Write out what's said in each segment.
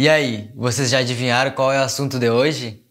E aí, vocês já adivinharam qual é o assunto de hoje?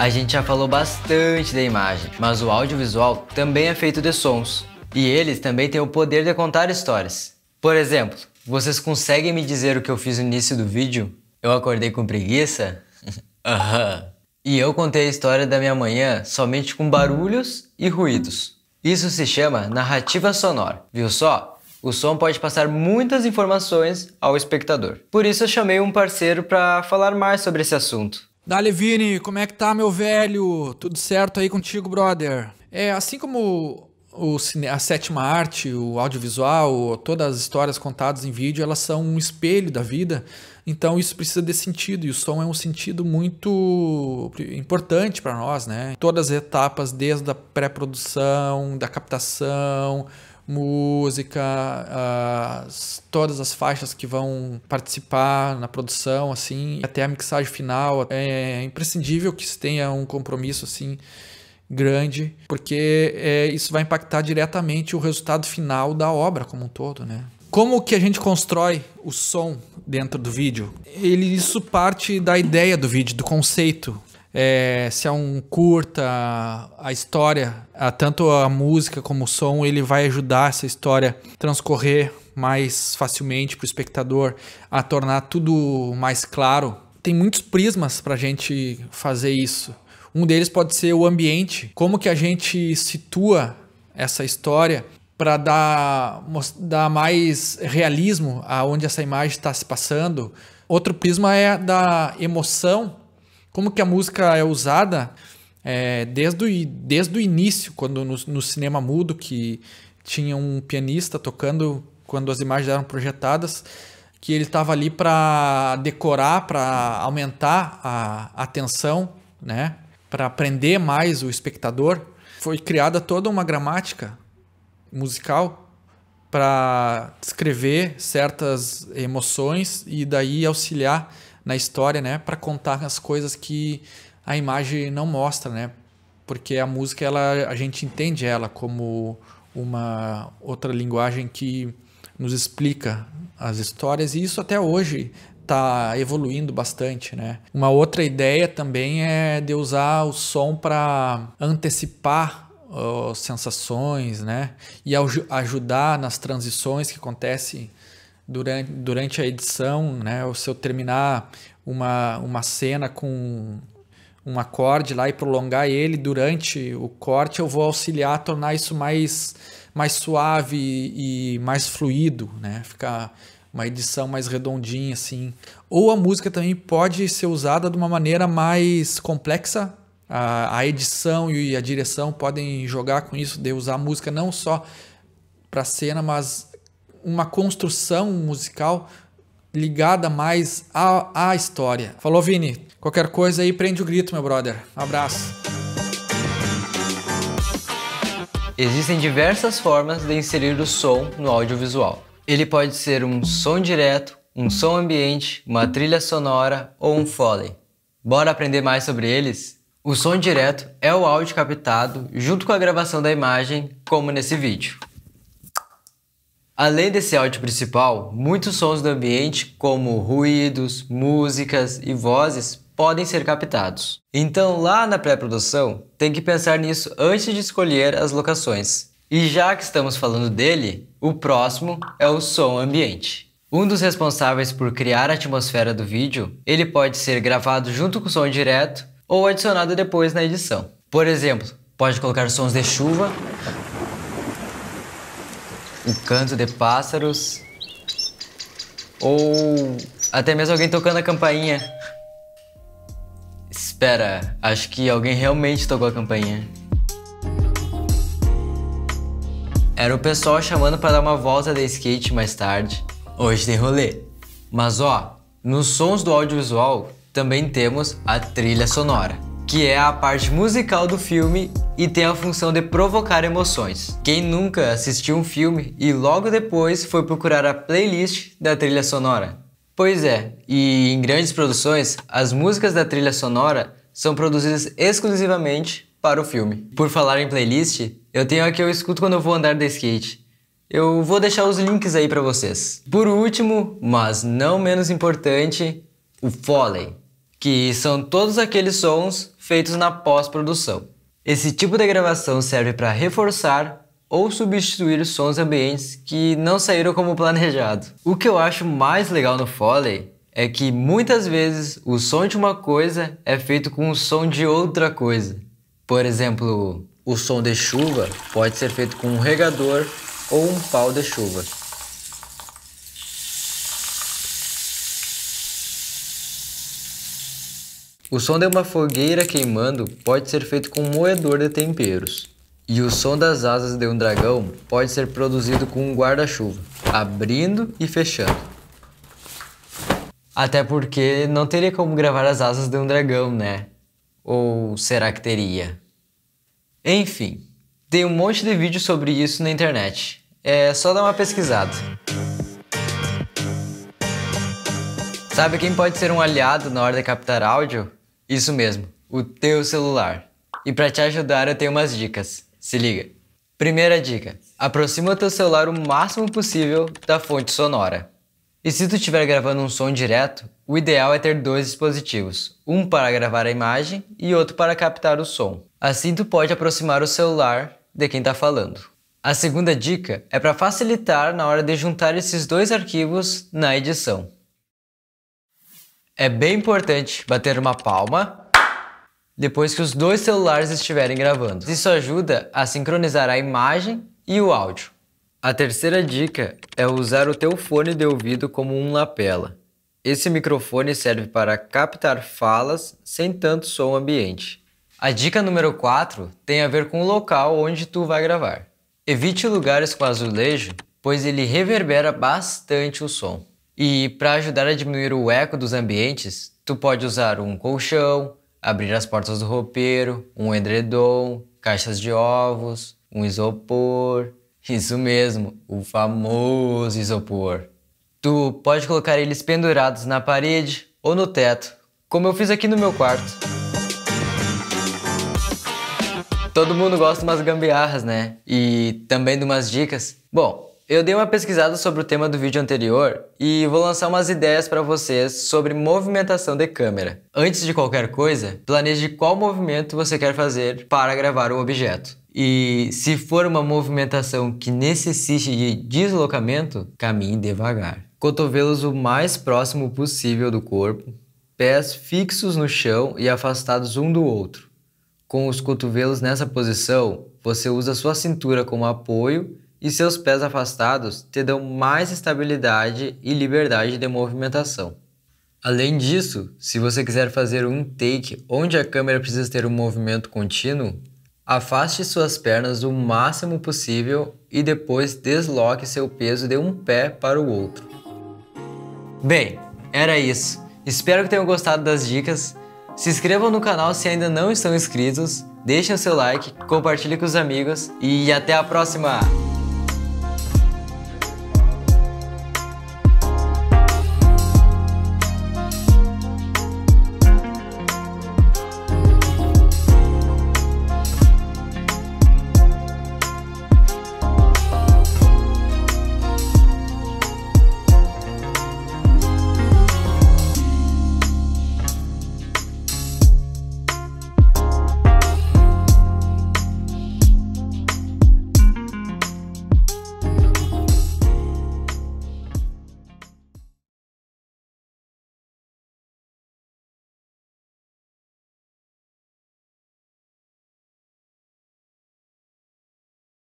A gente já falou bastante da imagem, mas o audiovisual também é feito de sons. E eles também têm o poder de contar histórias. Por exemplo, vocês conseguem me dizer o que eu fiz no início do vídeo? Eu acordei com preguiça? Aham. uhum. E eu contei a história da minha manhã somente com barulhos e ruídos. Isso se chama narrativa sonora, viu só? O som pode passar muitas informações ao espectador. Por isso eu chamei um parceiro para falar mais sobre esse assunto. Dale, Vini, como é que tá, meu velho? Tudo certo aí contigo, brother? É, assim como o cine, a sétima arte, o audiovisual, todas as histórias contadas em vídeo, elas são um espelho da vida. Então isso precisa de sentido e o som é um sentido muito importante para nós, né? Todas as etapas, desde a pré-produção, da captação, música, as, todas as faixas que vão participar na produção, assim, até a mixagem final. É, é imprescindível que se tenha um compromisso, assim, grande, porque é, isso vai impactar diretamente o resultado final da obra como um todo, né? Como que a gente constrói o som dentro do vídeo? Ele, isso parte da ideia do vídeo, do conceito é, se é um curta, a história, a, tanto a música como o som, ele vai ajudar essa história a transcorrer mais facilmente para o espectador, a tornar tudo mais claro. Tem muitos prismas para a gente fazer isso. Um deles pode ser o ambiente, como que a gente situa essa história para dar, dar mais realismo aonde essa imagem está se passando. Outro prisma é da emoção como que a música é usada é, desde, o, desde o início, quando no, no, cinema mudo, que tinha um pianista tocando quando as imagens eram projetadas, que ele estava ali para decorar, para aumentar a atenção, né? para prender mais o espectador. Foi criada toda uma gramática musical para descrever certas emoções e daí auxiliar na história, né, para contar as coisas que a imagem não mostra, né? Porque a música ela a gente entende ela como uma outra linguagem que nos explica as histórias e isso até hoje está evoluindo bastante, né? Uma outra ideia também é de usar o som para antecipar oh, sensações, né? E ajudar nas transições que acontecem durante, durante a edição, né? Ou se eu terminar uma, uma cena com um acorde lá e prolongar ele durante o corte, eu vou auxiliar a tornar isso mais, mais suave e mais fluido, né? Ficar uma edição mais redondinha, assim. Ou a música também pode ser usada de uma maneira mais complexa. A, a edição e a direção podem jogar com isso, de usar a música não só para cena, mas uma construção musical ligada mais à, à história. Falou, Vini. Qualquer coisa aí, prende o grito, meu brother. Um abraço. Existem diversas formas de inserir o som no audiovisual. Ele pode ser um som direto, um som ambiente, uma trilha sonora ou um foley. Bora aprender mais sobre eles? O som direto é o áudio captado junto com a gravação da imagem, como nesse vídeo. Além desse áudio principal, muitos sons do ambiente, como ruídos, músicas e vozes, podem ser captados. Então, lá na pré-produção, tem que pensar nisso antes de escolher as locações. E já que estamos falando dele, o próximo é o som ambiente. Um dos responsáveis por criar a atmosfera do vídeo, ele pode ser gravado junto com o som direto ou adicionado depois na edição. Por exemplo, pode colocar sons de chuva o canto de pássaros ou até mesmo alguém tocando a campainha. Espera, acho que alguém realmente tocou a campainha. Era o pessoal chamando para dar uma volta de skate mais tarde. Hoje tem rolê. Mas ó, nos sons do audiovisual também temos a trilha sonora que é a parte musical do filme e tem a função de provocar emoções. Quem nunca assistiu um filme e logo depois foi procurar a playlist da trilha sonora? Pois é, e em grandes produções, as músicas da trilha sonora são produzidas exclusivamente para o filme. Por falar em playlist, eu tenho a que eu escuto quando eu vou andar de skate. Eu vou deixar os links aí para vocês. Por último, mas não menos importante, o Foley, que são todos aqueles sons feitos na pós-produção. Esse tipo de gravação serve para reforçar ou substituir sons ambientes que não saíram como planejado. O que eu acho mais legal no Foley é que muitas vezes o som de uma coisa é feito com o som de outra coisa. Por exemplo, o som de chuva pode ser feito com um regador ou um pau de chuva. O som de uma fogueira queimando pode ser feito com um moedor de temperos. E o som das asas de um dragão pode ser produzido com um guarda-chuva, abrindo e fechando. Até porque não teria como gravar as asas de um dragão, né? Ou será que teria? Enfim, tem um monte de vídeo sobre isso na internet. É só dar uma pesquisada. Sabe quem pode ser um aliado na hora de captar áudio? Isso mesmo, o teu celular. E para te ajudar, eu tenho umas dicas. Se liga. Primeira dica: aproxima o teu celular o máximo possível da fonte sonora. E se tu estiver gravando um som direto, o ideal é ter dois dispositivos, um para gravar a imagem e outro para captar o som. Assim tu pode aproximar o celular de quem está falando. A segunda dica é para facilitar na hora de juntar esses dois arquivos na edição. É bem importante bater uma palma depois que os dois celulares estiverem gravando. Isso ajuda a sincronizar a imagem e o áudio. A terceira dica é usar o teu fone de ouvido como um lapela. Esse microfone serve para captar falas sem tanto som ambiente. A dica número 4 tem a ver com o local onde tu vai gravar. Evite lugares com azulejo, pois ele reverbera bastante o som. E para ajudar a diminuir o eco dos ambientes, tu pode usar um colchão, abrir as portas do roupeiro, um edredom, caixas de ovos, um isopor. Isso mesmo, o famoso isopor. Tu pode colocar eles pendurados na parede ou no teto, como eu fiz aqui no meu quarto. Todo mundo gosta de umas gambiarras, né? E também de umas dicas. Bom, eu dei uma pesquisada sobre o tema do vídeo anterior e vou lançar umas ideias para vocês sobre movimentação de câmera. Antes de qualquer coisa, planeje qual movimento você quer fazer para gravar um objeto. E se for uma movimentação que necessite de deslocamento, caminhe devagar. Cotovelos o mais próximo possível do corpo, pés fixos no chão e afastados um do outro. Com os cotovelos nessa posição, você usa sua cintura como apoio e seus pés afastados te dão mais estabilidade e liberdade de movimentação. Além disso, se você quiser fazer um take onde a câmera precisa ter um movimento contínuo, afaste suas pernas o máximo possível e depois desloque seu peso de um pé para o outro. Bem, era isso. Espero que tenham gostado das dicas. Se inscrevam no canal se ainda não estão inscritos, deixem seu like, compartilhe com os amigos e até a próxima!